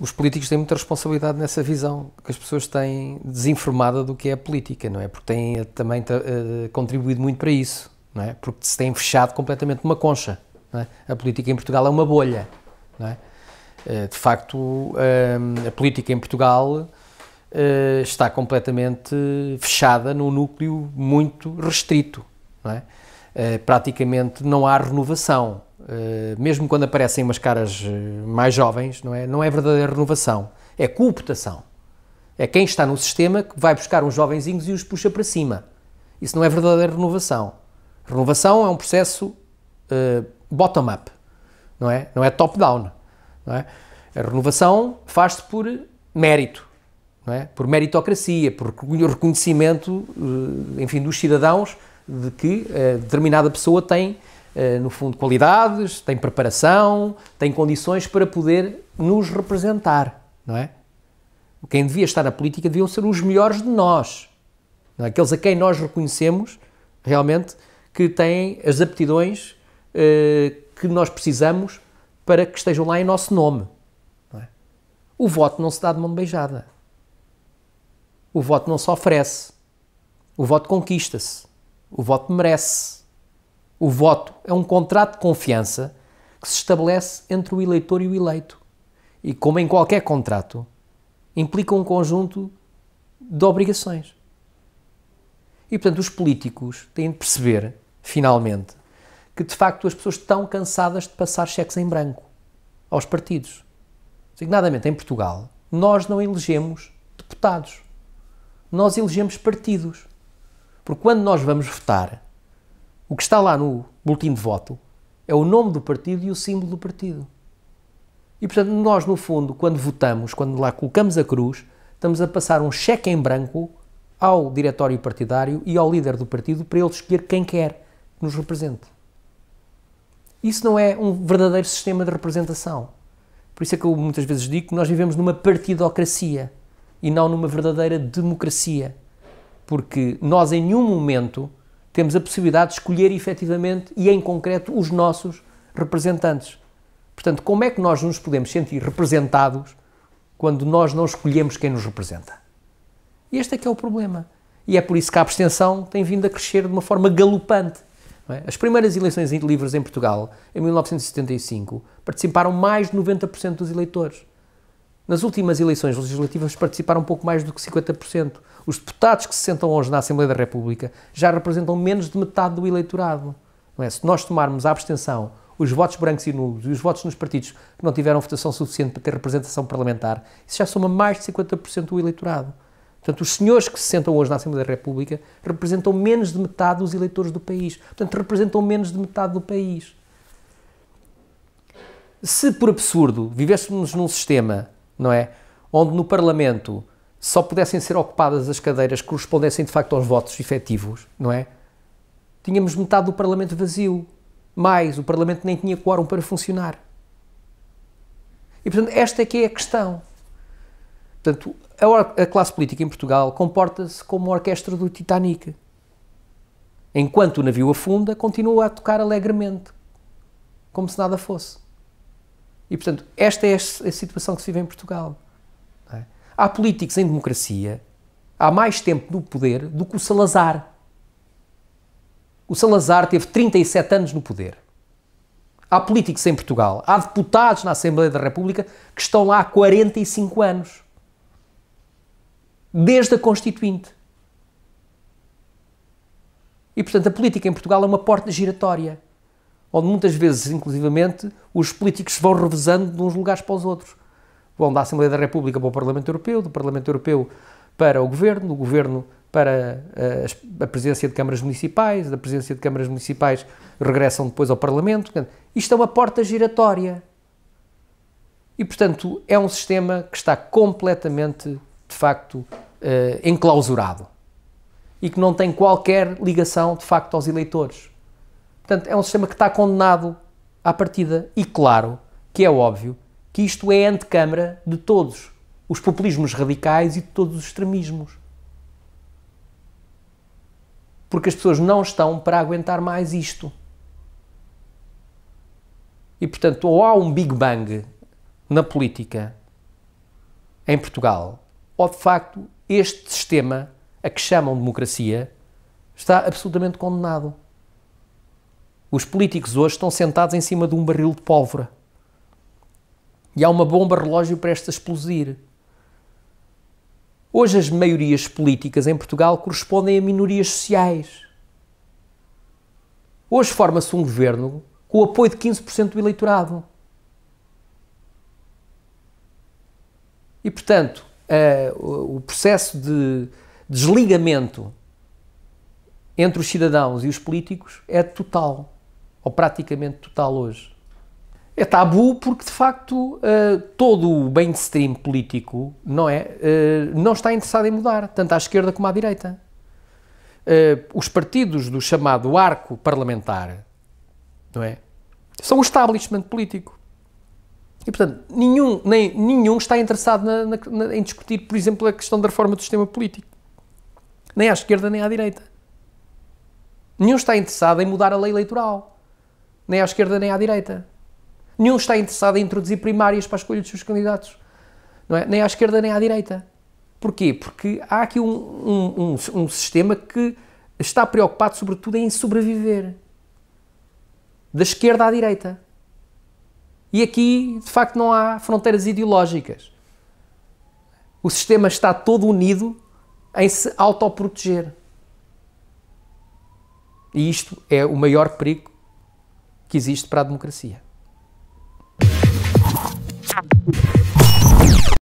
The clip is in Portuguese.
os políticos têm muita responsabilidade nessa visão que as pessoas têm desinformada do que é a política, não é? Porque têm eh, também uh, contribuído muito para isso, não é? Porque se têm fechado completamente numa concha. É? A política em Portugal é uma bolha, não é? Eh, de facto, ehm, a política em Portugal está completamente fechada num núcleo muito restrito, não é? praticamente não há renovação. Eh, mesmo quando aparecem umas caras eh, mais jovens, não é, não é verdadeira renovação, é cooptação. É quem está no sistema que vai buscar uns jovenzinhos e os puxa para cima. Isso não é verdadeira renovação. Renovação é um processo uh, bottom-up, não é? Não é top-down, não é? A renovação faz-se por mérito, não é? Por meritocracia, por reconhecimento, uh, enfim, dos cidadãos de que uh, determinada pessoa tem eh, no fundo, qualidades, tem preparação, tem condições para poder nos representar, não é? Quem devia estar na política deviam ser os melhores de nós, é? aqueles a quem nós reconhecemos realmente que têm as aptidões eh, que nós precisamos para que estejam lá em nosso nome. É? O voto não se dá de mão beijada. O voto não se oferece. O voto conquista-se. O voto merece. O voto é um contrato de confiança que se estabelece entre o eleitor e o eleito. E, como em qualquer contrato, implica um conjunto de obrigações. E, portanto, os políticos têm de perceber, finalmente, que de facto as pessoas estão cansadas de passar cheques em branco aos partidos. Signadamente, em Portugal, nós não elegemos deputados, nós elegemos partidos. Porque quando nós vamos votar, o que está lá no boletim de voto é o nome do partido e o símbolo do partido. E, portanto, nós, no fundo, quando votamos, quando lá colocamos a cruz, estamos a passar um cheque em branco ao diretório partidário e ao líder do partido para ele escolher quem quer que nos represente. Isso não é um verdadeiro sistema de representação. Por isso é que eu muitas vezes digo que nós vivemos numa partidocracia e não numa verdadeira democracia. Porque nós, em nenhum momento, temos a possibilidade de escolher efetivamente e em concreto os nossos representantes. Portanto, como é que nós nos podemos sentir representados quando nós não escolhemos quem nos representa? este é que é o problema. E é por isso que a abstenção tem vindo a crescer de uma forma galopante. É? As primeiras eleições livres em Portugal, em 1975, participaram mais de 90% dos eleitores. Nas últimas eleições legislativas participaram pouco mais do que 50%. Os deputados que se sentam hoje na Assembleia da República já representam menos de metade do eleitorado. Não é? Se nós tomarmos a abstenção, os votos brancos e nulos e os votos nos partidos que não tiveram votação suficiente para ter representação parlamentar, isso já soma mais de 50% do eleitorado. Portanto, os senhores que se sentam hoje na Assembleia da República representam menos de metade dos eleitores do país. Portanto, representam menos de metade do país. Se, por absurdo, vivêssemos num sistema não é? Onde no Parlamento só pudessem ser ocupadas as cadeiras que correspondessem de facto aos votos efetivos, não é? Tínhamos metade do Parlamento vazio. Mais, o Parlamento nem tinha quórum para funcionar. E, portanto, esta é que é a questão. Portanto, a, a classe política em Portugal comporta-se como a orquestra do Titanic. Enquanto o navio afunda, continua a tocar alegremente, como se nada fosse. E, portanto, esta é a situação que se vive em Portugal. É? Há políticos em democracia há mais tempo no poder do que o Salazar. O Salazar teve 37 anos no poder. Há políticos em Portugal, há deputados na Assembleia da República que estão lá há 45 anos. Desde a Constituinte. E, portanto, a política em Portugal é uma porta giratória onde muitas vezes, inclusivamente, os políticos vão revezando de uns lugares para os outros. Vão da Assembleia da República para o Parlamento Europeu, do Parlamento Europeu para o Governo, do Governo para eh, a presidência de câmaras municipais, da presidência de câmaras municipais regressam depois ao Parlamento. Portanto, isto é uma porta giratória. E, portanto, é um sistema que está completamente, de facto, eh, enclausurado e que não tem qualquer ligação, de facto, aos eleitores. Portanto, é um sistema que está condenado à partida. E claro que é óbvio que isto é antecâmara de todos os populismos radicais e de todos os extremismos. Porque as pessoas não estão para aguentar mais isto. E, portanto, ou há um Big Bang na política em Portugal, ou de facto este sistema a que chamam democracia está absolutamente condenado. Os políticos hoje estão sentados em cima de um barril de pólvora. E há uma bomba relógio prestes a explodir. Hoje as maiorias políticas em Portugal correspondem a minorias sociais. Hoje forma-se um governo com o apoio de 15% do eleitorado. E, portanto, uh, o processo de desligamento entre os cidadãos e os políticos é total ou praticamente total hoje. É tabu porque, de facto, eh, todo o mainstream político não, é, eh, não está interessado em mudar, tanto à esquerda como à direita. Eh, os partidos do chamado arco parlamentar não é, são o establishment político. E, portanto, nenhum, nem, nenhum está interessado na, na, em discutir, por exemplo, a questão da reforma do sistema político. Nem à esquerda, nem à direita. Nenhum está interessado em mudar a lei eleitoral nem à esquerda nem à direita. Nenhum está interessado em introduzir primárias para a escolha dos seus candidatos, não é? nem à esquerda nem à direita. Porquê? Porque há aqui um, um, um, um sistema que está preocupado, sobretudo, em sobreviver. Da esquerda à direita. E aqui, de facto, não há fronteiras ideológicas. O sistema está todo unido em se autoproteger. E isto é o maior perigo que existe para a democracia.